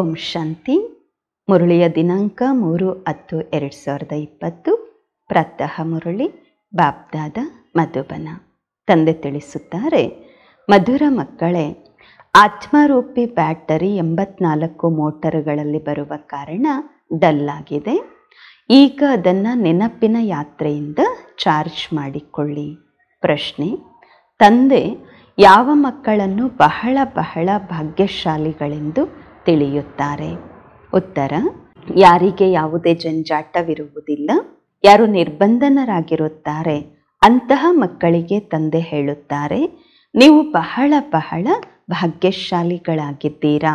ಓಂ ಶಾಂತಿ ಮುರುಳಿಯ ದಿನಾಂಕ ಮೂರು ಹತ್ತು ಎರಡು ಸಾವಿರದ ಇಪ್ಪತ್ತು ಪ್ರತಃ ಮುರಳಿ ಬಾಬ್ದಾದ ಮಧುಬನ ತಂದೆ ತಿಳಿಸುತ್ತಾರೆ ಮಧುರ ಮಕ್ಕಳೇ ಆತ್ಮರೂಪಿ ಬ್ಯಾಟರಿ ಎಂಬತ್ನಾಲ್ಕು ಮೋಟರ್ಗಳಲ್ಲಿ ಬರುವ ಕಾರಣ ಡಲ್ ಆಗಿದೆ ಈಗ ಅದನ್ನು ನೆನಪಿನ ಯಾತ್ರೆಯಿಂದ ಚಾರ್ಜ್ ಮಾಡಿಕೊಳ್ಳಿ ಪ್ರಶ್ನೆ ತಂದೆ ಯಾವ ಮಕ್ಕಳನ್ನು ಬಹಳ ಬಹಳ ಭಾಗ್ಯಶಾಲಿಗಳೆಂದು ತಿಳಿಯುತ್ತಾರೆ ಉತ್ತರ ಯಾರಿಗೆ ಯಾವುದೇ ಜಂಜಾಟವಿರುವುದಿಲ್ಲ ಯಾರು ನಿರ್ಬಂಧನರಾಗಿರುತ್ತಾರೆ ಅಂತಹ ಮಕ್ಕಳಿಗೆ ತಂದೆ ಹೇಳುತ್ತಾರೆ ನೀವು ಬಹಳ ಬಹಳ ಭಾಗ್ಯಶಾಲಿಗಳಾಗಿದ್ದೀರಾ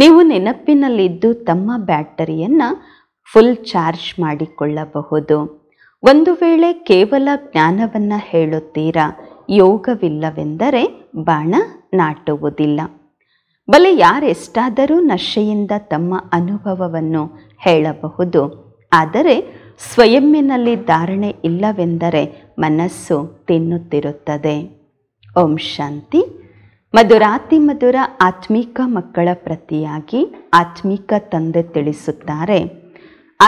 ನೀವು ನೆನಪಿನಲ್ಲಿದ್ದು ತಮ್ಮ ಬ್ಯಾಟರಿಯನ್ನು ಫುಲ್ ಚಾರ್ಜ್ ಮಾಡಿಕೊಳ್ಳಬಹುದು ಒಂದು ವೇಳೆ ಕೇವಲ ಜ್ಞಾನವನ್ನು ಹೇಳುತ್ತೀರಾ ಯೋಗವಿಲ್ಲವೆಂದರೆ ಬಾಣ ನಾಟುವುದಿಲ್ಲ ಬಲೆ ಯಾರೆಷ್ಟಾದರೂ ನಶೆಯಿಂದ ತಮ್ಮ ಅನುಭವವನ್ನು ಹೇಳಬಹುದು ಆದರೆ ಸ್ವಯಂನಲ್ಲಿ ಧಾರಣೆ ಇಲ್ಲವೆಂದರೆ ಮನಸ್ಸು ತಿನ್ನುತ್ತಿರುತ್ತದೆ ಓಂ ಶಾಂತಿ ಮಧುರಾತಿ ಮಧುರ ಆತ್ಮಿಕ ಮಕ್ಕಳ ಪ್ರತಿಯಾಗಿ ಆತ್ಮಿಕ ತಂದೆ ತಿಳಿಸುತ್ತಾರೆ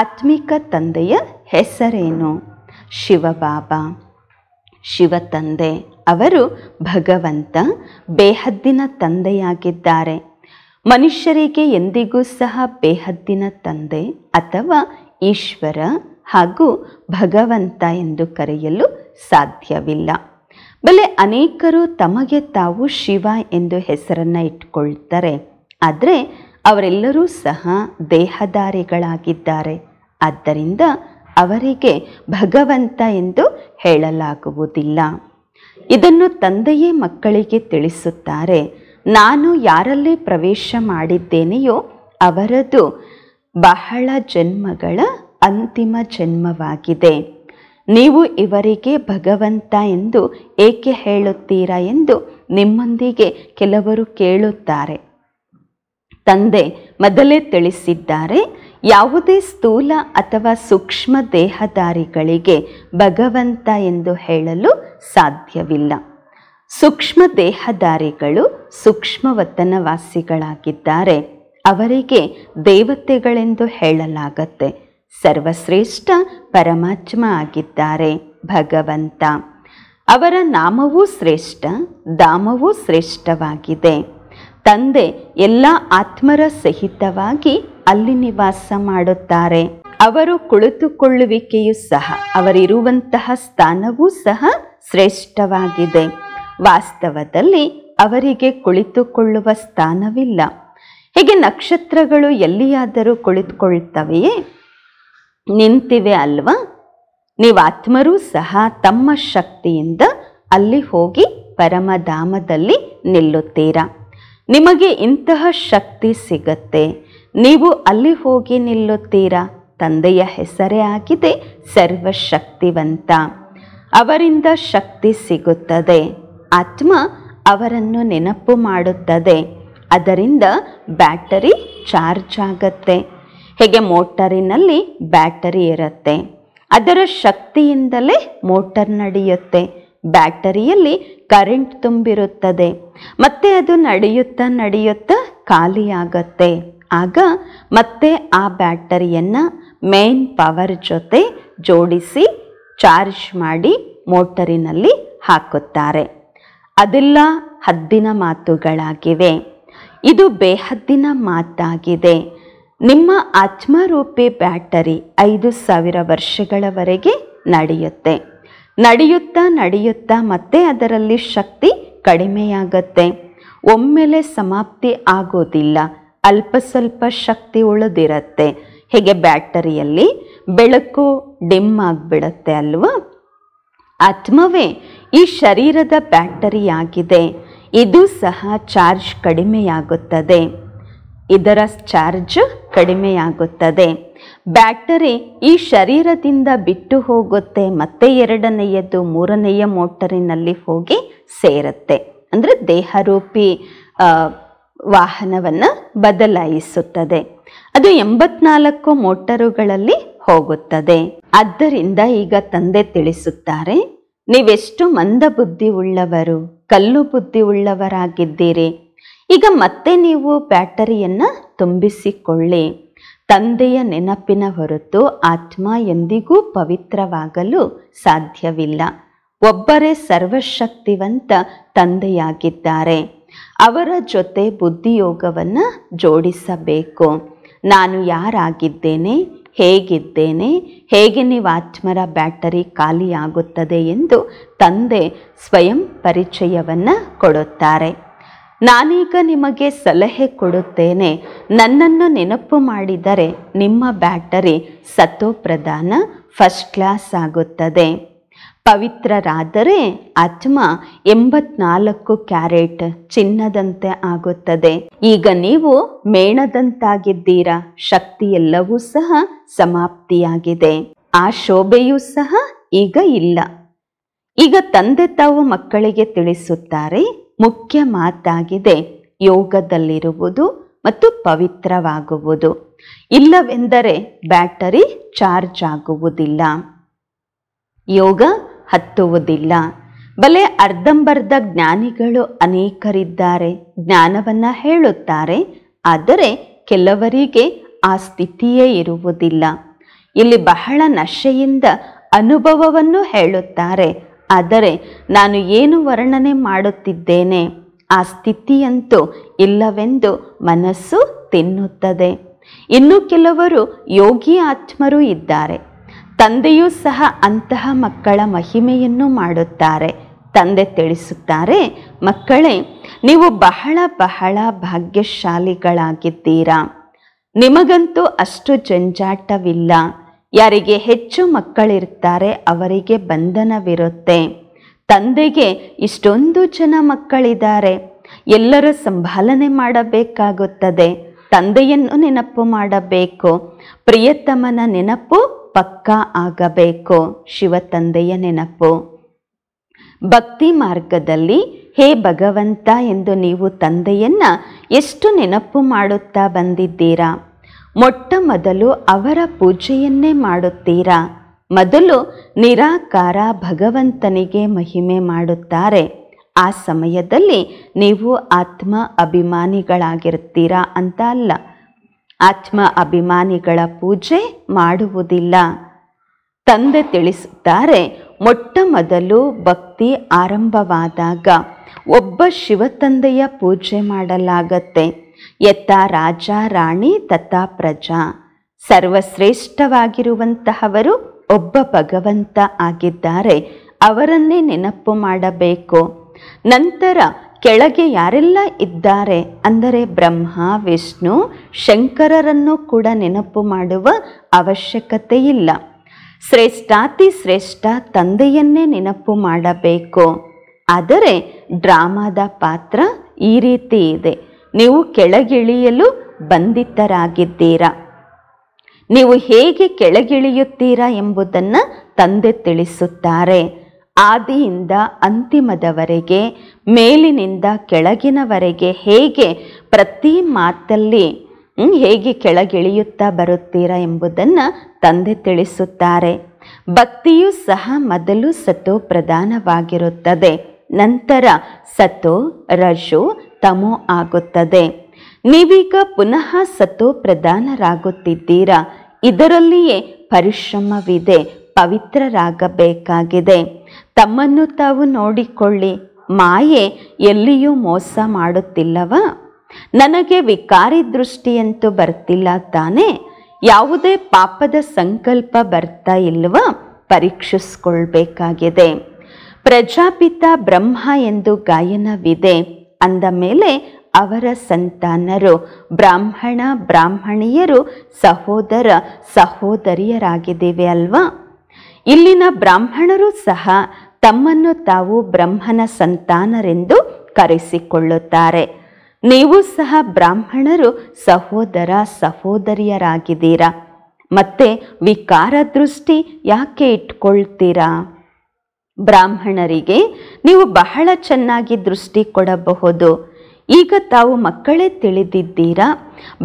ಆತ್ಮಿಕ ತಂದೆಯ ಹೆಸರೇನು ಶಿವಬಾಬಾ ಶಿವ ತಂದೆ ಅವರು ಭಗವಂತ ಬೇಹದ್ದಿನ ತಂದೆಯಾಗಿದ್ದಾರೆ ಮನುಷ್ಯರಿಗೆ ಎಂದಿಗೂ ಸಹ ಬೇಹದ್ದಿನ ತಂದೆ ಅಥವಾ ಈಶ್ವರ ಹಾಗೂ ಭಗವಂತ ಎಂದು ಕರೆಯಲು ಸಾಧ್ಯವಿಲ್ಲ ಬಲೆ ಅನೇಕರು ತಮಗೆ ತಾವು ಶಿವ ಎಂದು ಹೆಸರನ್ನು ಇಟ್ಕೊಳ್ತಾರೆ ಆದರೆ ಅವರೆಲ್ಲರೂ ಸಹ ದೇಹದಾರಿಗಳಾಗಿದ್ದಾರೆ ಆದ್ದರಿಂದ ಅವರಿಗೆ ಭಗವಂತ ಎಂದು ಹೇಳಲಾಗುವುದಿಲ್ಲ ಇದನ್ನು ತಂದೆಯೇ ಮಕ್ಕಳಿಗೆ ತಿಳಿಸುತ್ತಾರೆ ನಾನು ಯಾರಲ್ಲಿ ಪ್ರವೇಶ ಮಾಡಿದ್ದೇನೆಯೋ ಅವರದು ಬಹಳ ಜನ್ಮಗಳ ಅಂತಿಮ ಜನ್ಮವಾಗಿದೆ ನೀವು ಇವರಿಗೆ ಭಗವಂತ ಎಂದು ಏಕೆ ಹೇಳುತ್ತೀರಾ ಎಂದು ನಿಮ್ಮೊಂದಿಗೆ ಕೆಲವರು ಕೇಳುತ್ತಾರೆ ತಂದೆ ಮೊದಲೇ ತಿಳಿಸಿದ್ದಾರೆ ಯಾವುದೇ ಸ್ಥೂಲ ಅಥವಾ ಸೂಕ್ಷ್ಮ ದೇಹದಾರಿಗಳಿಗೆ ಭಗವಂತ ಎಂದು ಹೇಳಲು ಸಾಧ್ಯವಿಲ್ಲ ಸೂಕ್ಷ್ಮ ದೇಹಧಾರಿಗಳು ಸೂಕ್ಷ್ಮವತನವಾಸಿಗಳಾಗಿದ್ದಾರೆ ಅವರಿಗೆ ದೇವತೆಗಳೆಂದು ಹೇಳಲಾಗತ್ತೆ ಸರ್ವಶ್ರೇಷ್ಠ ಪರಮಾತ್ಮ ಆಗಿದ್ದಾರೆ ಭಗವಂತ ಅವರ ನಾಮವೂ ಶ್ರೇಷ್ಠ ದಾಮವೂ ಶ್ರೇಷ್ಠವಾಗಿದೆ ತಂದೆ ಎಲ್ಲ ಆತ್ಮರ ಸಹಿತವಾಗಿ ಅಲ್ಲಿ ನಿವಾಸ ಮಾಡುತ್ತಾರೆ ಅವರು ಕುಳಿತುಕೊಳ್ಳುವಿಕೆಯೂ ಸಹ ಅವರಿರುವಂತಹ ಸ್ಥಾನವೂ ಸಹ ಶ್ರೇಷ್ಠವಾಗಿದೆ ವಾಸ್ತವದಲ್ಲಿ ಅವರಿಗೆ ಕುಳಿತುಕೊಳ್ಳುವ ಸ್ಥಾನವಿಲ್ಲ ಹೀಗೆ ನಕ್ಷತ್ರಗಳು ಎಲ್ಲಿಯಾದರೂ ಕುಳಿತುಕೊಳ್ತವೆಯೇ ನಿಂತಿವೆ ಅಲ್ವಾ ನೀವು ಆತ್ಮರೂ ಸಹ ತಮ್ಮ ಶಕ್ತಿಯಿಂದ ಅಲ್ಲಿ ಹೋಗಿ ಪರಮಧಾಮದಲ್ಲಿ ನಿಲ್ಲುತ್ತೀರಾ ನಿಮಗೆ ಇಂತಹ ಶಕ್ತಿ ಸಿಗತ್ತೆ ನೀವು ಅಲ್ಲಿ ಹೋಗಿ ನಿಲ್ಲುತ್ತೀರಾ ತಂದೆಯ ಹೆಸರೇ ಆಗಿದೆ ಸರ್ವಶಕ್ತಿವಂತ ಅವರಿಂದ ಶಕ್ತಿ ಸಿಗುತ್ತದೆ ಆತ್ಮ ಅವರನ್ನು ನೆನಪು ಮಾಡುತ್ತದೆ ಅದರಿಂದ ಬ್ಯಾಟರಿ ಚಾರ್ಜ್ ಆಗತ್ತೆ ಹೇಗೆ ಮೋಟರಿನಲ್ಲಿ ಬ್ಯಾಟರಿ ಇರುತ್ತೆ ಅದರ ಶಕ್ತಿಯಿಂದಲೇ ಮೋಟರ್ ನಡೆಯುತ್ತೆ ಬ್ಯಾಟರಿಯಲ್ಲಿ ಕರೆಂಟ್ ತುಂಬಿರುತ್ತದೆ ಮತ್ತೆ ಅದು ನಡೆಯುತ್ತಾ ನಡೆಯುತ್ತಾ ಖಾಲಿಯಾಗತ್ತೆ ಆಗ ಮತ್ತೆ ಆ ಬ್ಯಾಟರಿಯನ್ನು ಮೇನ್ ಪವರ್ ಜೊತೆ ಜೋಡಿಸಿ ಚಾರ್ಜ್ ಮಾಡಿ ಮೋಟರಿನಲ್ಲಿ ಹಾಕುತ್ತಾರೆ ಅದೆಲ್ಲ ಹದ್ದಿನ ಮಾತುಗಳಾಗಿವೆ ಇದು ಬೇಹದ್ದಿನ ಮಾತಾಗಿದೆ ನಿಮ್ಮ ಆತ್ಮರೂಪಿ ಬ್ಯಾಟರಿ ಐದು ಸಾವಿರ ವರ್ಷಗಳವರೆಗೆ ನಡೆಯುತ್ತೆ ನಡೆಯುತ್ತಾ ನಡೆಯುತ್ತಾ ಮತ್ತೆ ಅದರಲ್ಲಿ ಶಕ್ತಿ ಕಡಿಮೆಯಾಗುತ್ತೆ ಒಮ್ಮೆಲೆ ಸಮಾಪ್ತಿ ಆಗೋದಿಲ್ಲ ಅಲ್ಪ ಸ್ವಲ್ಪ ಶಕ್ತಿ ಉಳಿದಿರತ್ತೆ ಹೀಗೆ ಬ್ಯಾಟರಿಯಲ್ಲಿ ಬೆಳಕು ಡಿಮ್ ಆಗಿಬಿಡತ್ತೆ ಅಲ್ವಾ ಆತ್ಮವೇ ಈ ಶರೀರದ ಬ್ಯಾಟರಿಯಾಗಿದೆ ಇದು ಸಹ ಚಾರ್ಜ್ ಕಡಿಮೆಯಾಗುತ್ತದೆ ಇದರ ಚಾರ್ಜ್ ಕಡಿಮೆಯಾಗುತ್ತದೆ ಬ್ಯಾಟರಿ ಈ ಶರೀರದಿಂದ ಬಿಟ್ಟು ಹೋಗುತ್ತೆ ಮತ್ತೆ ಎರಡನೆಯದು ಮೂರನೆಯ ಮೋಟರಿನಲ್ಲಿ ಹೋಗಿ ಸೇರುತ್ತೆ ಅಂದರೆ ದೇಹರೂಪಿ ವಾಹನವನ್ನು ಬದಲಾಯಿಸುತ್ತದೆ ಅದು ಎಂಬತ್ನಾಲ್ಕು ಮೋಟರುಗಳಲ್ಲಿ ಹೋಗುತ್ತದೆ ಆದ್ದರಿಂದ ಈಗ ತಂದೆ ತಿಳಿಸುತ್ತಾರೆ ನೀವೆಷ್ಟು ಮಂದ ಬುದ್ಧಿ ಉಳ್ಳವರು ಕಲ್ಲು ಬುದ್ಧಿ ಉಳ್ಳವರಾಗಿದ್ದೀರಿ ಈಗ ಮತ್ತೆ ನೀವು ಬ್ಯಾಟರಿಯನ್ನು ತುಂಬಿಸಿಕೊಳ್ಳಿ ತಂದೆಯ ನೆನಪಿನ ಹೊರತು ಆತ್ಮ ಎಂದಿಗೂ ಪವಿತ್ರವಾಗಲು ಸಾಧ್ಯವಿಲ್ಲ ಒಬ್ಬರೇ ಸರ್ವಶಕ್ತಿವಂತ ತಂದೆಯಾಗಿದ್ದಾರೆ ಅವರ ಜೊತೆ ಬುದ್ಧಿಯೋಗವನ್ನು ಜೋಡಿಸಬೇಕು ನಾನು ಯಾರಾಗಿದ್ದೇನೆ ಹೇಗಿದ್ದೇನೆ ಹೇಗೆ ನೀವು ಆತ್ಮರ ಬ್ಯಾಟರಿ ಖಾಲಿಯಾಗುತ್ತದೆ ಎಂದು ತಂದೆ ಸ್ವಯಂ ಪರಿಚಯವನ್ನು ಕೊಡುತ್ತಾರೆ ನಾನೀಗ ನಿಮಗೆ ಸಲಹೆ ಕೊಡುತ್ತೇನೆ ನನ್ನನ್ನು ನೆನಪು ಮಾಡಿದರೆ ನಿಮ್ಮ ಬ್ಯಾಟರಿ ಸತೋಪ್ರಧಾನ ಫಸ್ಟ್ ಕ್ಲಾಸ್ ಆಗುತ್ತದೆ ಪವಿತ್ರರಾದರೆ ಆತ್ಮ ಎಂಬತ್ನಾಲ್ಕು ಕ್ಯಾರೆಟ್ ಚಿನ್ನದಂತೆ ಆಗುತ್ತದೆ ಈಗ ನೀವು ಮೇಣದಂತಾಗಿದ್ದೀರಾ ಶಕ್ತಿಯೆಲ್ಲವೂ ಸಹ ಸಮಾಪ್ತಿಯಾಗಿದೆ ಆ ಶೋಭೆಯೂ ಸಹ ಈಗ ಇಲ್ಲ ಈಗ ತಂದೆ ತಾವು ಮಕ್ಕಳಿಗೆ ತಿಳಿಸುತ್ತಾರೆ ಮುಖ್ಯ ಮಾತಾಗಿದೆ ಯೋಗದಲ್ಲಿರುವುದು ಮತ್ತು ಪವಿತ್ರವಾಗುವುದು ಇಲ್ಲವೆಂದರೆ ಬ್ಯಾಟರಿ ಚಾರ್ಜ್ ಆಗುವುದಿಲ್ಲ ಯೋಗ ಹತ್ತುವುದಿಲ್ಲ ಬಲೆ ಅರ್ಧಂಬರ್ಧ ಜ್ಞಾನಿಗಳು ಅನೇಕರಿದ್ದಾರೆ ಜ್ಞಾನವನ್ನು ಹೇಳುತ್ತಾರೆ ಆದರೆ ಕೆಲವರಿಗೆ ಆ ಸ್ಥಿತಿಯೇ ಇರುವುದಿಲ್ಲ ಇಲ್ಲಿ ಬಹಳ ನಶೆಯಿಂದ ಅನುಭವವನ್ನು ಹೇಳುತ್ತಾರೆ ಆದರೆ ನಾನು ಏನು ವರ್ಣನೆ ಮಾಡುತ್ತಿದ್ದೇನೆ ಆ ಸ್ಥಿತಿಯಂತೂ ಇಲ್ಲವೆಂದು ಮನಸ್ಸು ತಿನ್ನುತ್ತದೆ ಇನ್ನು ಕೆಲವರು ಯೋಗಿ ಆತ್ಮರು ಇದ್ದಾರೆ ತಂದೆಯೂ ಸಹ ಅಂತಹ ಮಕ್ಕಳ ಮಹಿಮೆಯನ್ನು ಮಾಡುತ್ತಾರೆ ತಂದೆ ತಿಳಿಸುತ್ತಾರೆ ಮಕ್ಕಳೇ ನೀವು ಬಹಳ ಬಹಳ ಭಾಗ್ಯಶಾಲಿಗಳಾಗಿದ್ದೀರಾ ನಿಮಗಂತೂ ಅಷ್ಟು ಜಂಜಾಟವಿಲ್ಲ ಯಾರಿಗೆ ಹೆಚ್ಚು ಮಕ್ಕಳಿರ್ತಾರೆ ಅವರಿಗೆ ಬಂಧನವಿರುತ್ತೆ ತಂದೆಗೆ ಇಷ್ಟೊಂದು ಜನ ಮಕ್ಕಳಿದ್ದಾರೆ ಎಲ್ಲರ ಸಂಭಾಲನೆ ಮಾಡಬೇಕಾಗುತ್ತದೆ ತಂದೆಯನ್ನು ನೆನಪು ಮಾಡಬೇಕು ಪ್ರಿಯತಮನ ನೆನಪು ಪಕ್ಕಾ ಆಗಬೇಕು ಶಿವತಂದೆಯ ನೆನಪು ಭಕ್ತಿ ಮಾರ್ಗದಲ್ಲಿ ಹೇ ಭಗವಂತ ಎಂದು ನೀವು ತಂದೆಯನ್ನು ಎಷ್ಟು ನೆನಪು ಮಾಡುತ್ತಾ ಬಂದಿದ್ದೀರಾ ಮೊಟ್ಟ ಮೊದಲು ಅವರ ಪೂಜೆಯನ್ನೇ ಮಾಡುತ್ತೀರಾ ಮೊದಲು ನಿರಾಕಾರ ಭಗವಂತನಿಗೆ ಮಹಿಮೆ ಮಾಡುತ್ತಾರೆ ಆ ಸಮಯದಲ್ಲಿ ನೀವು ಆತ್ಮ ಅಭಿಮಾನಿಗಳಾಗಿರುತ್ತೀರಾ ಅಂತ ಅಲ್ಲ ಆತ್ಮ ಅಭಿಮಾನಿಗಳ ಪೂಜೆ ಮಾಡುವುದಿಲ್ಲ ತಂದೆ ತಿಳಿಸುತ್ತಾರೆ ಮೊಟ್ಟ ಮೊದಲು ಭಕ್ತಿ ಆರಂಭವಾದಾಗ ಒಬ್ಬ ಶಿವತಂದೆಯ ಪೂಜೆ ಮಾಡಲಾಗತ್ತೆ ಎತ್ತ ರಾಜ ರಾಣಿ ತಥಾ ಪ್ರಜಾ ಸರ್ವಶ್ರೇಷ್ಠವಾಗಿರುವಂತಹವರು ಒಬ್ಬ ಭಗವಂತ ಆಗಿದ್ದಾರೆ ಅವರನ್ನೇ ನೆನಪು ಮಾಡಬೇಕು ನಂತರ ಕೆಳಗೆ ಯಾರೆಲ್ಲ ಇದ್ದಾರೆ ಅಂದರೆ ಬ್ರಹ್ಮ ವಿಷ್ಣು ಶಂಕರರನ್ನು ಕೂಡ ನೆನಪು ಮಾಡುವ ಅವಶ್ಯಕತೆ ಇಲ್ಲ ಶ್ರೇಷ್ಠಾತಿ ಶ್ರೇಷ್ಠ ತಂದೆಯನ್ನೇ ನೆನಪು ಮಾಡಬೇಕು ಆದರೆ ಡ್ರಾಮಾದ ಪಾತ್ರ ಈ ರೀತಿ ಇದೆ ನೀವು ಕೆಳಗಿಳಿಯಲು ಬಂಧಿತರಾಗಿದ್ದೀರಾ ನೀವು ಹೇಗೆ ಕೆಳಗಿಳಿಯುತ್ತೀರಾ ಎಂಬುದನ್ನು ತಂದೆ ತಿಳಿಸುತ್ತಾರೆ ಆದಿಯಿಂದ ಅಂತಿಮದವರೆಗೆ ಮೇಲಿನಿಂದ ಕೆಳಗಿನವರೆಗೆ ಹೇಗೆ ಪ್ರತಿ ಮಾತಲ್ಲಿ ಹೇಗೆ ಕೆಳಗಿಳಿಯುತ್ತಾ ಬರುತ್ತೀರಾ ಎಂಬುದನ್ನು ತಂದೆ ತಿಳಿಸುತ್ತಾರೆ ಭಕ್ತಿಯು ಸಹ ಮೊದಲು ಸತೋ ಪ್ರಧಾನವಾಗಿರುತ್ತದೆ ನಂತರ ಸತೋ ರಜು ತಮೋ ಆಗುತ್ತದೆ ನೀವೀಗ ಪುನಃ ಸತೋ ಪ್ರಧಾನರಾಗುತ್ತಿದ್ದೀರಾ ಇದರಲ್ಲಿಯೇ ಪರಿಶ್ರಮವಿದೆ ಪವಿತ್ರರಾಗಬೇಕಾಗಿದೆ ತಮ್ಮನ್ನು ತಾವು ನೋಡಿಕೊಳ್ಳಿ ಮಾಯೆ ಎಲ್ಲಿಯೂ ಮೋಸ ಮಾಡುತ್ತಿಲ್ಲವ ನನಗೆ ವಿಕಾರಿ ದೃಷ್ಟಿಯಂತೂ ಬರ್ತಿಲ್ಲ ತಾನೇ ಯಾವುದೇ ಪಾಪದ ಸಂಕಲ್ಪ ಬರ್ತಾ ಇಲ್ವ ಪರೀಕ್ಷಿಸ್ಕೊಳ್ಬೇಕಾಗಿದೆ ಪ್ರಜಾಪಿತ ಬ್ರಹ್ಮ ಎಂದು ಗಾಯನವಿದೆ ಅಂದ ಮೇಲೆ ಅವರ ಸಂತಾನರು ಬ್ರಾಹ್ಮಣ ಬ್ರಾಹ್ಮಣಿಯರು ಸಹೋದರ ಸಹೋದರಿಯರಾಗಿದ್ದೇವೆ ಅಲ್ವಾ ಇಲ್ಲಿನ ಬ್ರಾಹ್ಮಣರು ಸಹ ತಮ್ಮನ್ನು ತಾವು ಬ್ರಹ್ಮನ ಸಂತಾನರೆಂದು ಕರೆಸಿಕೊಳ್ಳುತ್ತಾರೆ ನೀವು ಸಹ ಬ್ರಾಹ್ಮಣರು ಸಹೋದರ ಸಹೋದರಿಯರಾಗಿದ್ದೀರಾ ಮತ್ತೆ ವಿಕಾರ ದೃಷ್ಟಿ ಯಾಕೆ ಇಟ್ಕೊಳ್ತೀರಾ ಬ್ರಾಹ್ಮಣರಿಗೆ ನೀವು ಬಹಳ ಚೆನ್ನಾಗಿ ದೃಷ್ಟಿ ಕೊಡಬಹುದು ಈಗ ತಾವು ಮಕ್ಕಳೇ ತಿಳಿದಿದ್ದೀರಾ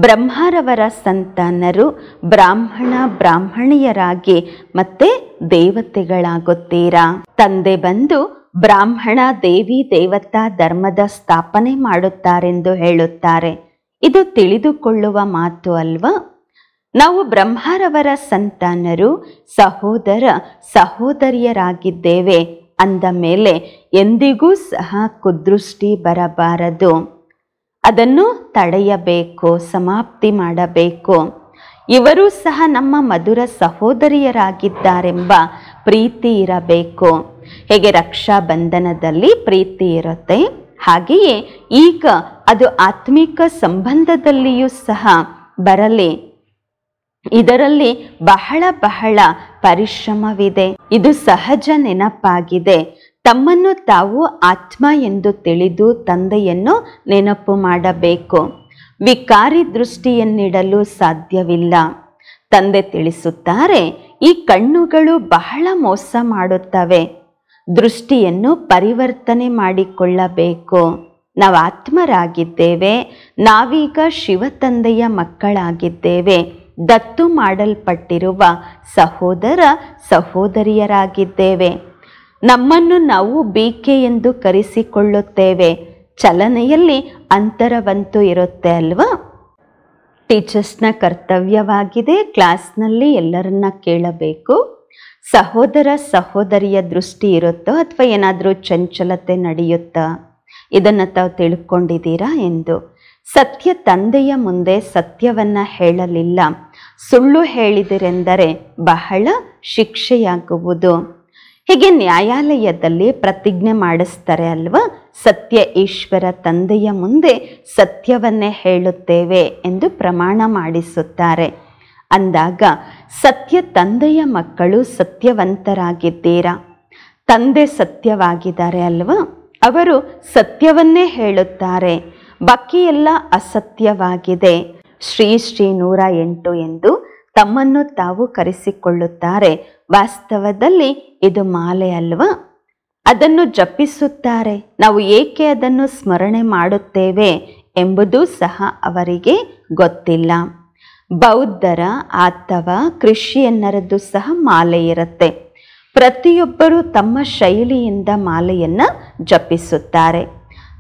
ಬ್ರಹ್ಮರವರ ಸಂತಾನರು ಬ್ರಾಹ್ಮಣ ಬ್ರಾಹ್ಮಣಿಯರಾಗಿ ಮತ್ತೆ ದೇವತೆಗಳಾಗುತ್ತೀರಾ ತಂದೆ ಬಂದು ಬ್ರಾಹ್ಮಣ ದೇವಿ ದೇವತಾ ಧರ್ಮದ ಸ್ಥಾಪನೆ ಮಾಡುತ್ತಾರೆಂದು ಹೇಳುತ್ತಾರೆ ಇದು ತಿಳಿದುಕೊಳ್ಳುವ ಮಾತು ಅಲ್ವಾ ನಾವು ಬ್ರಹ್ಮರವರ ಸಂತಾನರು ಸಹೋದರ ಸಹೋದರಿಯರಾಗಿದ್ದೇವೆ ಅಂದ ಮೇಲೆ ಎಂದಿಗೂ ಸಹ ಕುದೃಷ್ಟಿ ಬರಬಾರದು ಅದನ್ನು ತಡೆಯಬೇಕು ಸಮಾಪ್ತಿ ಮಾಡಬೇಕು ಇವರು ಸಹ ನಮ್ಮ ಮಧುರ ಸಹೋದರಿಯರಾಗಿದ್ದಾರೆಂಬ ಪ್ರೀತಿ ಇರಬೇಕು ಹೇಗೆ ರಕ್ಷಾ ಬಂಧನದಲ್ಲಿ ಪ್ರೀತಿ ಇರುತ್ತೆ ಹಾಗೆಯೇ ಈಗ ಅದು ಆತ್ಮಿಕ ಸಂಬಂಧದಲ್ಲಿಯೂ ಸಹ ಬರಲಿ ಇದರಲ್ಲಿ ಬಹಳ ಬಹಳ ಪರಿಶ್ರಮವಿದೆ ಇದು ಸಹಜ ನೆನಪಾಗಿದೆ ತಮ್ಮನ್ನು ತಾವು ಆತ್ಮ ಎಂದು ತಿಳಿದು ತಂದೆಯನ್ನು ನೆನಪು ಮಾಡಬೇಕು ವಿಕಾರಿ ದೃಷ್ಟಿಯನ್ನಿಡಲು ಸಾಧ್ಯವಿಲ್ಲ ತಂದೆ ತಿಳಿಸುತ್ತಾರೆ ಈ ಕಣ್ಣುಗಳು ಬಹಳ ಮೋಸ ಮಾಡುತ್ತವೆ ದೃಷ್ಟಿಯನ್ನು ಪರಿವರ್ತನೆ ಮಾಡಿಕೊಳ್ಳಬೇಕು ನಾವು ಆತ್ಮರಾಗಿದ್ದೇವೆ ನಾವೀಗ ಶಿವ ತಂದೆಯ ಮಕ್ಕಳಾಗಿದ್ದೇವೆ ದತ್ತು ಮಾಡಲ್ಪಟ್ಟಿರುವ ಸಹೋದರ ಸಹೋದರಿಯರಾಗಿದ್ದೇವೆ ನಮ್ಮನ್ನು ನಾವು ಬೀಕೆ ಎಂದು ಕರೆಸಿಕೊಳ್ಳುತ್ತೇವೆ ಚಲನೆಯಲ್ಲಿ ಅಂತರವಂತೂ ಇರುತ್ತೆ ಅಲ್ವಾ ಟೀಚರ್ಸ್ನ ಕರ್ತವ್ಯವಾಗಿದೆ ಕ್ಲಾಸ್ನಲ್ಲಿ ಎಲ್ಲರನ್ನ ಕೇಳಬೇಕು ಸಹೋದರ ಸಹೋದರಿಯ ದೃಷ್ಟಿ ಇರುತ್ತೋ ಅಥವಾ ಏನಾದರೂ ಚಂಚಲತೆ ನಡೆಯುತ್ತಾ ಇದನ್ನು ತಾವು ತಿಳ್ಕೊಂಡಿದ್ದೀರಾ ಎಂದು ಸತ್ಯ ತಂದೆಯ ಮುಂದೆ ಸತ್ಯವನ್ನು ಹೇಳಲಿಲ್ಲ ಸುಳ್ಳು ಹೇಳಿದಿರೆಂದರೆ ಬಹಳ ಶಿಕ್ಷೆಯಾಗುವುದು ಹೀಗೆ ನ್ಯಾಯಾಲಯದಲ್ಲಿ ಪ್ರತಿಜ್ಞೆ ಮಾಡಿಸ್ತಾರೆ ಅಲ್ವಾ ಸತ್ಯ ಈಶ್ವರ ತಂದೆಯ ಮುಂದೆ ಸತ್ಯವನ್ನೇ ಹೇಳುತ್ತೇವೆ ಎಂದು ಪ್ರಮಾಣ ಮಾಡಿಸುತ್ತಾರೆ ಅಂದಾಗ ಸತ್ಯ ತಂದೆಯ ಮಕ್ಕಳು ಸತ್ಯವಂತರಾಗಿದ್ದೀರಾ ತಂದೆ ಸತ್ಯವಾಗಿದ್ದಾರೆ ಅಲ್ವಾ ಅವರು ಸತ್ಯವನ್ನೇ ಹೇಳುತ್ತಾರೆ ಬಾಕಿ ಎಲ್ಲ ಅಸತ್ಯವಾಗಿದೆ ಶ್ರೀ ಶ್ರೀ ನೂರ ಎಂಟು ಎಂದು ತಮ್ಮನ್ನು ತಾವು ಕರೆಸಿಕೊಳ್ಳುತ್ತಾರೆ ವಾಸ್ತವದಲ್ಲಿ ಇದು ಮಾಲೆ ಅಲ್ವಾ ಅದನ್ನು ಜಪಿಸುತ್ತಾರೆ ನಾವು ಏಕೆ ಅದನ್ನು ಸ್ಮರಣೆ ಮಾಡುತ್ತೇವೆ ಎಂಬುದು ಸಹ ಅವರಿಗೆ ಗೊತ್ತಿಲ್ಲ ಬೌದ್ಧರ ಅಥವಾ ಕೃಷಿಯನ್ನರದ್ದು ಸಹ ಮಾಲೆ ಇರುತ್ತೆ ಪ್ರತಿಯೊಬ್ಬರೂ ತಮ್ಮ ಶೈಲಿಯಿಂದ ಮಾಲೆಯನ್ನು ಜಪಿಸುತ್ತಾರೆ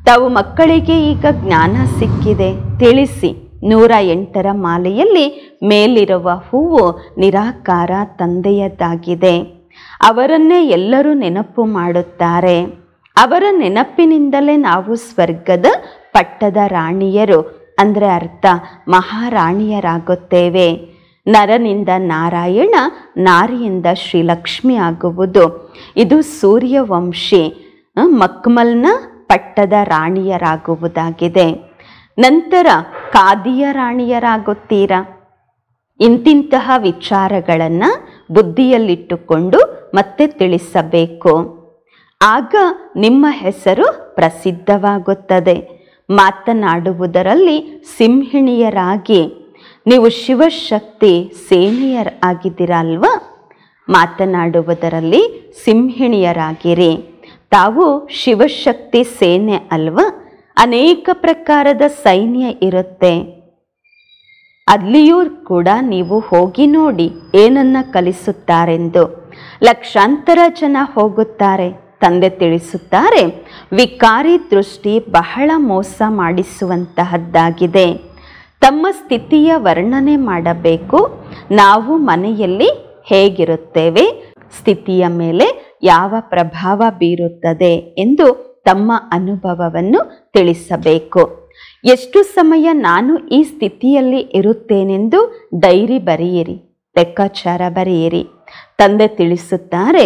ತಾವು ಮಕ್ಕಳಿಗೆ ಈಗ ಜ್ಞಾನ ಸಿಕ್ಕಿದೆ ತಿಳಿಸಿ ನೂರ ಎಂಟರ ಮಾಲೆಯಲ್ಲಿ ಮೇಲಿರುವ ಹೂವು ನಿರಾಕಾರ ತಂದೆಯದ್ದಾಗಿದೆ ಅವರನ್ನೇ ಎಲ್ಲರೂ ನೆನಪು ಮಾಡುತ್ತಾರೆ ಅವರ ನೆನಪಿನಿಂದಲೇ ನಾವು ಸ್ವರ್ಗದ ಪಟ್ಟದ ರಾಣಿಯರು ಅಂದರೆ ಅರ್ಥ ಮಹಾರಾಣಿಯರಾಗುತ್ತೇವೆ ನರನಿಂದ ನಾರಾಯಣ ನಾರಿಯಿಂದ ಶ್ರೀಲಕ್ಷ್ಮಿ ಆಗುವುದು ಇದು ಸೂರ್ಯವಂಶಿ ಮಕ್ಮಲ್ನ ಪಟ್ಟದ ರಾಣಿಯರಾಗುವುದಾಗಿದೆ ನಂತರ ಖಾದಿಯ ರಾಣಿಯರಾಗುತ್ತೀರಾ ಇಂತಿಂತಹ ವಿಚಾರಗಳನ್ನು ಬುದ್ಧಿಯಲ್ಲಿಟ್ಟುಕೊಂಡು ಮತ್ತೆ ತಿಳಿಸಬೇಕು ಆಗ ನಿಮ್ಮ ಹೆಸರು ಪ್ರಸಿದ್ಧವಾಗುತ್ತದೆ ಮಾತನಾಡುವುದರಲ್ಲಿ ಸಿಂಹಿಣಿಯರಾಗಿ ನೀವು ಶಿವಶಕ್ತಿ ಸೇನೆಯರ್ ಅಲ್ವಾ ಮಾತನಾಡುವುದರಲ್ಲಿ ಸಿಂಹಿಣಿಯರಾಗಿರಿ ತಾವು ಶಿವಶಕ್ತಿ ಸೇನೆ ಅಲ್ವಾ ಅನೇಕ ಪ್ರಕಾರದ ಸೈನ್ಯ ಇರುತ್ತೆ ಅಲ್ಲಿಯೂ ಕೂಡ ನೀವು ಹೋಗಿ ನೋಡಿ ಏನನ್ನ ಕಲಿಸುತ್ತಾರೆಂದು ಲಕ್ಷಾಂತರ ಜನ ಹೋಗುತ್ತಾರೆ ತಂದೆ ತಿಳಿಸುತ್ತಾರೆ ವಿಕಾರಿ ದೃಷ್ಟಿ ಬಹಳ ಮೋಸ ಮಾಡಿಸುವಂತಹದ್ದಾಗಿದೆ ತಮ್ಮ ಸ್ಥಿತಿಯ ವರ್ಣನೆ ಮಾಡಬೇಕು ನಾವು ಮನೆಯಲ್ಲಿ ಹೇಗಿರುತ್ತೇವೆ ಸ್ಥಿತಿಯ ಮೇಲೆ ಯಾವ ಪ್ರಭಾವ ಬೀರುತ್ತದೆ ಎಂದು ತಮ್ಮ ಅನುಭವವನ್ನು ತಿಳಿಸಬೇಕು ಎಷ್ಟು ಸಮಯ ನಾನು ಈ ಸ್ಥಿತಿಯಲ್ಲಿ ಇರುತ್ತೇನೆಂದು ಡೈರಿ ಬರೆಯಿರಿ ಲೆಕ್ಕಾಚಾರ ಬರೆಯಿರಿ ತಂದೆ ತಿಳಿಸುತ್ತಾರೆ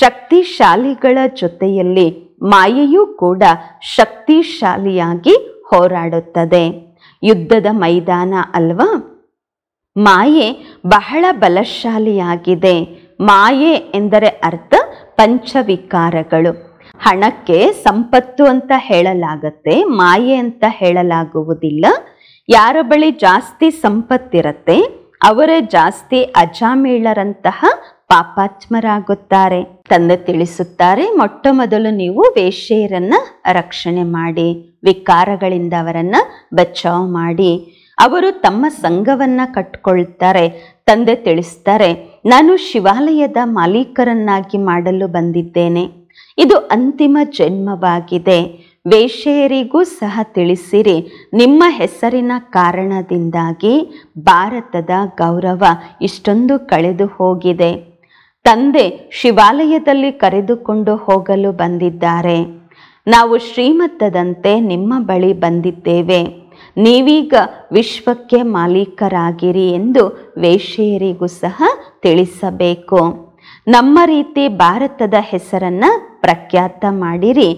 ಶಕ್ತಿಶಾಲಿಗಳ ಜೊತೆಯಲ್ಲಿ ಮಾಯೆಯೂ ಕೂಡ ಶಕ್ತಿಶಾಲಿಯಾಗಿ ಹೋರಾಡುತ್ತದೆ ಯುದ್ಧದ ಮೈದಾನ ಅಲ್ವಾ ಮಾಯೆ ಬಹಳ ಬಲಶಾಲಿಯಾಗಿದೆ ಮಾಯೆ ಎಂದರೆ ಅರ್ಥ ಪಂಚವಿಕಾರಗಳು ಹಣಕ್ಕೆ ಸಂಪತ್ತು ಅಂತ ಹೇಳಲಾಗತ್ತೆ ಮಾಯೆ ಅಂತ ಹೇಳಲಾಗುವುದಿಲ್ಲ ಯಾರ ಬಳಿ ಜಾಸ್ತಿ ಸಂಪತ್ತಿರತ್ತೆ ಅವರೇ ಜಾಸ್ತಿ ಅಜಾಮೀಳರಂತಹ ಪಾಪಾತ್ಮರಾಗುತ್ತಾರೆ ತಂದೆ ತಿಳಿಸುತ್ತಾರೆ ಮೊಟ್ಟ ಮೊದಲು ನೀವು ವೇಷ್ಯರನ್ನ ರಕ್ಷಣೆ ಮಾಡಿ ವಿಕಾರಗಳಿಂದ ಅವರನ್ನ ಬಚಾವ್ ಮಾಡಿ ಅವರು ತಮ್ಮ ಸಂಘವನ್ನ ಕಟ್ಕೊಳ್ತಾರೆ ತಂದೆ ತಿಳಿಸ್ತಾರೆ ನಾನು ಶಿವಾಲಯದ ಮಾಲೀಕರನ್ನಾಗಿ ಮಾಡಲು ಬಂದಿದ್ದೇನೆ ಇದು ಅಂತಿಮ ಜನ್ಮವಾಗಿದೆ ವೇಶ್ಯೆಯರಿಗೂ ಸಹ ತಿಳಿಸಿರಿ ನಿಮ್ಮ ಹೆಸರಿನ ಕಾರಣದಿಂದಾಗಿ ಭಾರತದ ಗೌರವ ಇಷ್ಟೊಂದು ಕಳೆದು ಹೋಗಿದೆ ತಂದೆ ಶಿವಾಲಯದಲ್ಲಿ ಕರೆದುಕೊಂಡು ಹೋಗಲು ಬಂದಿದ್ದಾರೆ ನಾವು ಶ್ರೀಮತ್ತದಂತೆ ನಿಮ್ಮ ಬಳಿ ಬಂದಿದ್ದೇವೆ ನೀವೀಗ ವಿಶ್ವಕ್ಕೆ ಮಾಲೀಕರಾಗಿರಿ ಎಂದು ವೇಶ್ಯೆಯರಿಗೂ ಸಹ ತಿಳಿಸಬೇಕು ನಮ್ಮ ರೀತಿ ಭಾರತದ ಹೆಸರನ್ನು ಪ್ರಖ್ಯಾತ ಮಾಡಿರಿ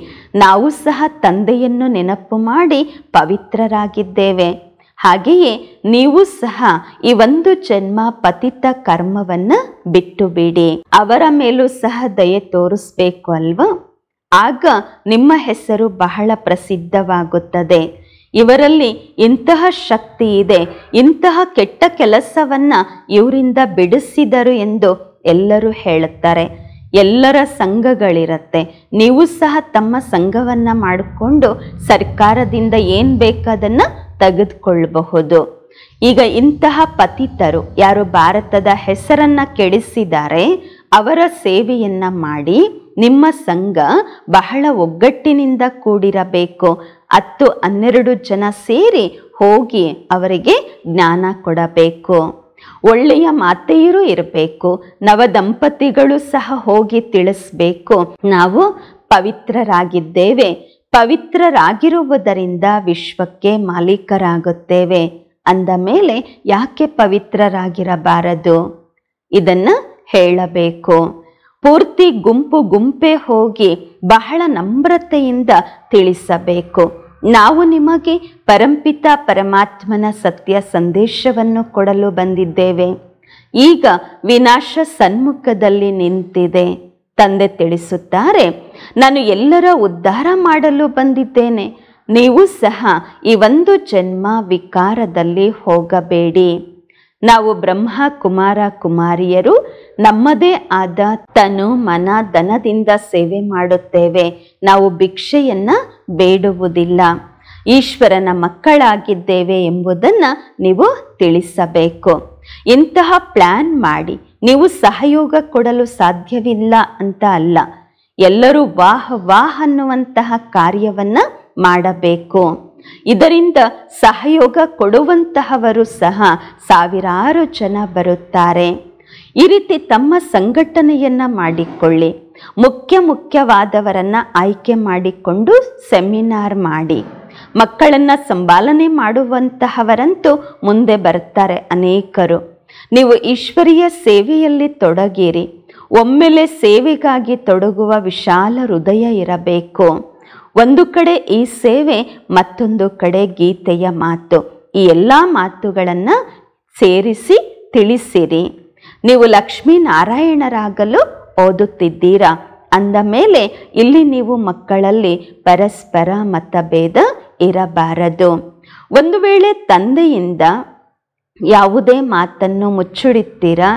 ನಾವು ಸಹ ತಂದೆಯನ್ನು ನೆನಪು ಮಾಡಿ ಪವಿತ್ರರಾಗಿದ್ದೇವೆ ಹಾಗೆಯೇ ನೀವು ಸಹ ಈ ಒಂದು ಜನ್ಮ ಪತಿತ ಕರ್ಮವನ್ನ ಬಿಟ್ಟು ಬಿಡಿ ಅವರ ಮೇಲೂ ಸಹ ದಯೆ ತೋರಿಸ್ಬೇಕು ಅಲ್ವಾ ಆಗ ನಿಮ್ಮ ಹೆಸರು ಬಹಳ ಪ್ರಸಿದ್ಧವಾಗುತ್ತದೆ ಇವರಲ್ಲಿ ಇಂತಹ ಶಕ್ತಿ ಇದೆ ಇಂತಹ ಕೆಟ್ಟ ಕೆಲಸವನ್ನ ಇವರಿಂದ ಬಿಡಿಸಿದರು ಎಂದು ಎಲ್ಲರೂ ಹೇಳುತ್ತಾರೆ ಎಲ್ಲರ ಸಂಘಗಳಿರತ್ತೆ ನೀವು ಸಹ ತಮ್ಮ ಸಂಘವನ್ನು ಮಾಡಿಕೊಂಡು ಸರ್ಕಾರದಿಂದ ಏನು ಬೇಕಾದನ್ನು ತೆಗೆದುಕೊಳ್ಳಬಹುದು ಈಗ ಇಂತಹ ಪತಿತರು ಯಾರು ಭಾರತದ ಹೆಸರನ್ನು ಕೆಡಿಸಿದ್ದಾರೆ ಅವರ ಸೇವೆಯನ್ನು ಮಾಡಿ ನಿಮ್ಮ ಸಂಘ ಬಹಳ ಒಗ್ಗಟ್ಟಿನಿಂದ ಕೂಡಿರಬೇಕು ಹತ್ತು ಹನ್ನೆರಡು ಜನ ಸೇರಿ ಹೋಗಿ ಅವರಿಗೆ ಜ್ಞಾನ ಕೊಡಬೇಕು ಒಳ್ಳೆಯ ಮಾತೆಯರು ಇರಬೇಕು ನವ ದಂಪತಿಗಳು ಸಹ ಹೋಗಿ ತಿಳಿಸ್ಬೇಕು ನಾವು ಪವಿತ್ರರಾಗಿದ್ದೇವೆ ಪವಿತ್ರರಾಗಿರುವುದರಿಂದ ವಿಶ್ವಕ್ಕೆ ಮಾಲೀಕರಾಗುತ್ತೇವೆ ಅಂದ ಮೇಲೆ ಯಾಕೆ ಪವಿತ್ರರಾಗಿರಬಾರದು ಇದನ್ನು ಹೇಳಬೇಕು ಪೂರ್ತಿ ಗುಂಪು ಗುಂಪೇ ಹೋಗಿ ಬಹಳ ನಮ್ರತೆಯಿಂದ ತಿಳಿಸಬೇಕು ನಾವು ನಿಮಗೆ ಪರಂಪಿತ ಪರಮಾತ್ಮನ ಸತ್ಯ ಸಂದೇಶವನ್ನು ಕೊಡಲು ಬಂದಿದ್ದೇವೆ ಈಗ ವಿನಾಶ ಸನ್ಮುಖದಲ್ಲಿ ನಿಂತಿದೆ ತಂದೆ ತಿಳಿಸುತ್ತಾರೆ ನಾನು ಎಲ್ಲರ ಉದ್ಧಾರ ಮಾಡಲು ಬಂದಿದ್ದೇನೆ ನೀವು ಸಹ ಈ ಒಂದು ಜನ್ಮ ವಿಕಾರದಲ್ಲಿ ಹೋಗಬೇಡಿ ನಾವು ಬ್ರಹ್ಮ ಕುಮಾರ ಕುಮಾರಿಯರು ನಮ್ಮದೇ ಆದ ತನು ಮನ ಧನದಿಂದ ಸೇವೆ ಮಾಡುತ್ತೇವೆ ನಾವು ಭಿಕ್ಷೆಯನ್ನು ಬೇಡುವುದಿಲ್ಲ ಈಶ್ವರನ ಮಕ್ಕಳಾಗಿದ್ದೇವೆ ಎಂಬುದನ್ನು ನೀವು ತಿಳಿಸಬೇಕು ಇಂತಹ ಪ್ಲ್ಯಾನ್ ಮಾಡಿ ನೀವು ಸಹಯೋಗ ಕೊಡಲು ಸಾಧ್ಯವಿಲ್ಲ ಅಂತ ಅಲ್ಲ ಎಲ್ಲರೂ ವಾಹ ವಾಹ್ ಅನ್ನುವಂತಹ ಕಾರ್ಯವನ್ನು ಮಾಡಬೇಕು ಇದರಿಂದ ಸಹಯೋಗ ಕೊಡುವಂತಹವರು ಸಹ ಸಾವಿರಾರು ಜನ ಬರುತ್ತಾರೆ ಈ ರೀತಿ ತಮ್ಮ ಸಂಘಟನೆಯನ್ನು ಮಾಡಿಕೊಳ್ಳಿ ಮುಖ್ಯ ಮುಖ್ಯವಾದವರನ್ನು ಆಯ್ಕೆ ಮಾಡಿಕೊಂಡು ಸೆಮಿನಾರ್ ಮಾಡಿ ಮಕ್ಕಳನ್ನು ಸಂಭಾಲನೆ ಮಾಡುವಂತಹವರಂತೂ ಮುಂದೆ ಬರ್ತಾರೆ ಅನೇಕರು ನೀವು ಈಶ್ವರಿಯ ಸೇವೆಯಲ್ಲಿ ತೊಡಗಿರಿ ಒಮ್ಮೆಲೆ ಸೇವೆಗಾಗಿ ತೊಡಗುವ ವಿಶಾಲ ಹೃದಯ ಇರಬೇಕು ಒಂದು ಕಡೆ ಈ ಸೇವೆ ಮತ್ತೊಂದು ಕಡೆ ಗೀತೆಯ ಮಾತು ಈ ಎಲ್ಲ ಮಾತುಗಳನ್ನು ಸೇರಿಸಿ ತಿಳಿಸಿರಿ ನೀವು ಲಕ್ಷ್ಮೀನಾರಾಯಣರಾಗಲು ಓದುತ್ತಿದ್ದೀರಾ ಅಂದ ಮೇಲೆ ಇಲ್ಲಿ ನೀವು ಮಕ್ಕಳಲ್ಲಿ ಪರಸ್ಪರ ಮತಭೇದ ಇರಬಾರದು ಒಂದು ವೇಳೆ ತಂದೆಯಿಂದ ಯಾವುದೇ ಮಾತನ್ನು ಮುಚ್ಚಿಡುತ್ತೀರಾ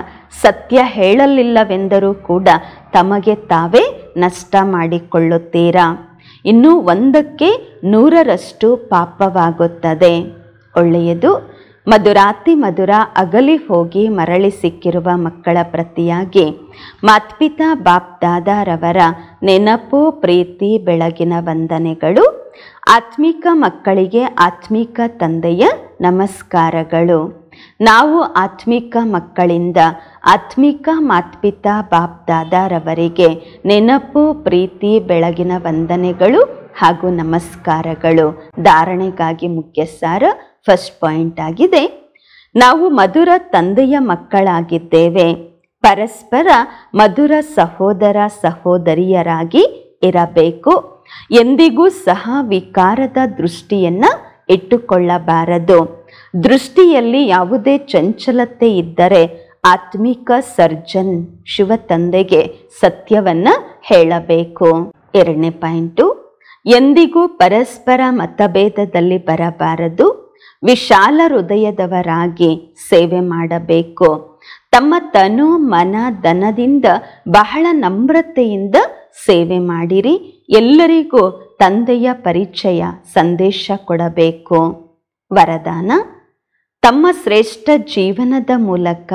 ಸತ್ಯ ಹೇಳಲಿಲ್ಲವೆಂದರೂ ಕೂಡ ತಮಗೆ ತಾವೇ ನಷ್ಟ ಮಾಡಿಕೊಳ್ಳುತ್ತೀರಾ ಇನ್ನು ಒಂದಕ್ಕೆ ನೂರರಷ್ಟು ಪಾಪವಾಗುತ್ತದೆ ಒಳ್ಳೆಯದು ಮಧುರಾತಿ ಮಧುರ ಅಗಲಿ ಹೋಗಿ ಮರಳಿ ಸಿಕ್ಕಿರುವ ಮಕ್ಕಳ ಪ್ರತಿಯಾಗಿ ಮಾತ್ಪಿತಾ ಬಾಪ್ದಾದಾರವರ ನೆನಪು ಪ್ರೀತಿ ಬೆಳಗಿನ ವಂದನೆಗಳು ಆತ್ಮಿಕ ಮಕ್ಕಳಿಗೆ ಆತ್ಮಿಕ ತಂದೆಯ ನಮಸ್ಕಾರಗಳು ನಾವು ಆತ್ಮಿಕ ಮಕ್ಕಳಿಂದ ಆತ್ಮಿಕ ಮಾತ್ಪಿತಾ ಬಾಪ್ದಾದಾರವರಿಗೆ ನೆನಪು ಪ್ರೀತಿ ಬೆಳಗಿನ ವಂದನೆಗಳು ಹಾಗೂ ನಮಸ್ಕಾರಗಳು ಧಾರಣೆಗಾಗಿ ಮುಖ್ಯ ಫಸ್ಟ್ ಪಾಯಿಂಟ್ ಆಗಿದೆ ನಾವು ಮಧುರ ತಂದೆಯ ಮಕ್ಕಳಾಗಿದ್ದೇವೆ ಪರಸ್ಪರ ಮಧುರ ಸಹೋದರ ಸಹೋದರಿಯರಾಗಿ ಇರಬೇಕು ಎಂದಿಗೂ ಸಹ ವಿಕಾರದ ದೃಷ್ಟಿಯನ್ನು ಇಟ್ಟುಕೊಳ್ಳಬಾರದು ದೃಷ್ಟಿಯಲ್ಲಿ ಯಾವುದೇ ಚಂಚಲತೆ ಇದ್ದರೆ ಆತ್ಮಿಕ ಸರ್ಜನ್ ಶಿವ ತಂದೆಗೆ ಸತ್ಯವನ್ನು ಹೇಳಬೇಕು ಎರಡನೇ ಪಾಯಿಂಟು ಎಂದಿಗೂ ಪರಸ್ಪರ ಮತಭೇದದಲ್ಲಿ ಬರಬಾರದು ವಿಶಾಲ ಹೃದಯದವರಾಗಿ ಸೇವೆ ಮಾಡಬೇಕು ತಮ್ಮ ತನು ಮನ ಧನದಿಂದ ಬಹಳ ನಮ್ರತೆಯಿಂದ ಸೇವೆ ಮಾಡಿರಿ ಎಲ್ಲರಿಗೂ ತಂದೆಯ ಪರಿಚಯ ಸಂದೇಶ ಕೊಡಬೇಕು ವರದಾನ ತಮ್ಮ ಶ್ರೇಷ್ಠ ಜೀವನದ ಮೂಲಕ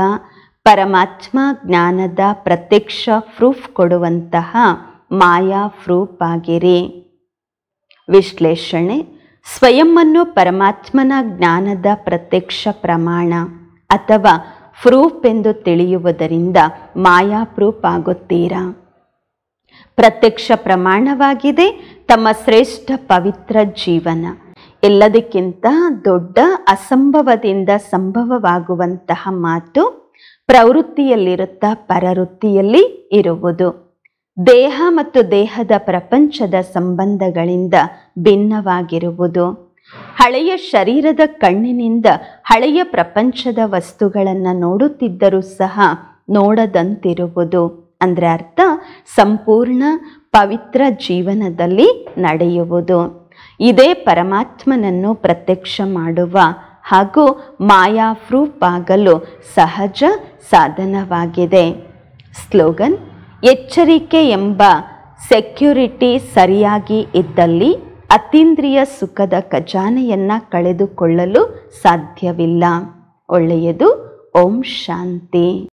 ಪರಮಾತ್ಮ ಜ್ಞಾನದ ಪ್ರತ್ಯಕ್ಷ ಪ್ರೂಫ್ ಕೊಡುವಂತಹ ಮಾಯಾ ಪ್ರೂಫ್ ಆಗಿರಿ ವಿಶ್ಲೇಷಣೆ ಸ್ವಯಂ ಅನ್ನು ಪರಮಾತ್ಮನ ಜ್ಞಾನದ ಪ್ರತ್ಯಕ್ಷ ಪ್ರಮಾಣ ಅಥವಾ ಪ್ರೂಫ್ ಎಂದು ತಿಳಿಯುವುದರಿಂದ ಮಾಯಾ ಪ್ರೂಫ್ ಆಗುತ್ತೀರಾ ಪ್ರತ್ಯಕ್ಷ ಪ್ರಮಾಣವಾಗಿದೆ ತಮ್ಮ ಶ್ರೇಷ್ಠ ಪವಿತ್ರ ಜೀವನ ಎಲ್ಲದಕ್ಕಿಂತ ದೊಡ್ಡ ಅಸಂಭವದಿಂದ ಸಂಭವವಾಗುವಂತಹ ಮಾತು ಪ್ರವೃತ್ತಿಯಲ್ಲಿರುತ್ತಾ ಪರವೃತ್ತಿಯಲ್ಲಿ ಇರುವುದು ದೇಹ ಮತ್ತು ದೇಹದ ಪ್ರಪಂಚದ ಸಂಬಂಧಗಳಿಂದ ಭಿನ್ನವಾಗಿರುವುದು ಹಳೆಯ ಶರೀರದ ಕಣ್ಣಿನಿಂದ ಹಳೆಯ ಪ್ರಪಂಚದ ವಸ್ತುಗಳನ್ನು ನೋಡುತ್ತಿದ್ದರೂ ಸಹ ನೋಡದಂತಿರುವುದು ಅಂದರೆ ಅರ್ಥ ಸಂಪೂರ್ಣ ಪವಿತ್ರ ಜೀವನದಲ್ಲಿ ನಡೆಯುವುದು ಇದೇ ಪರಮಾತ್ಮನನ್ನು ಪ್ರತ್ಯಕ್ಷ ಮಾಡುವ ಹಾಗೂ ಆಗಲು ಸಹಜ ಸಾಧನವಾಗಿದೆ ಸ್ಲೋಗನ್ ಎಚ್ಚರಿಕೆ ಎಂಬ ಸೆಕ್ಯುರಿಟಿ ಸರಿಯಾಗಿ ಇದ್ದಲ್ಲಿ ಅತೀಂದ್ರಿಯ ಸುಖದ ಖಜಾನೆಯನ್ನು ಕಳೆದುಕೊಳ್ಳಲು ಸಾಧ್ಯವಿಲ್ಲ ಒಳ್ಳೆಯದು ಓಂ ಶಾಂತಿ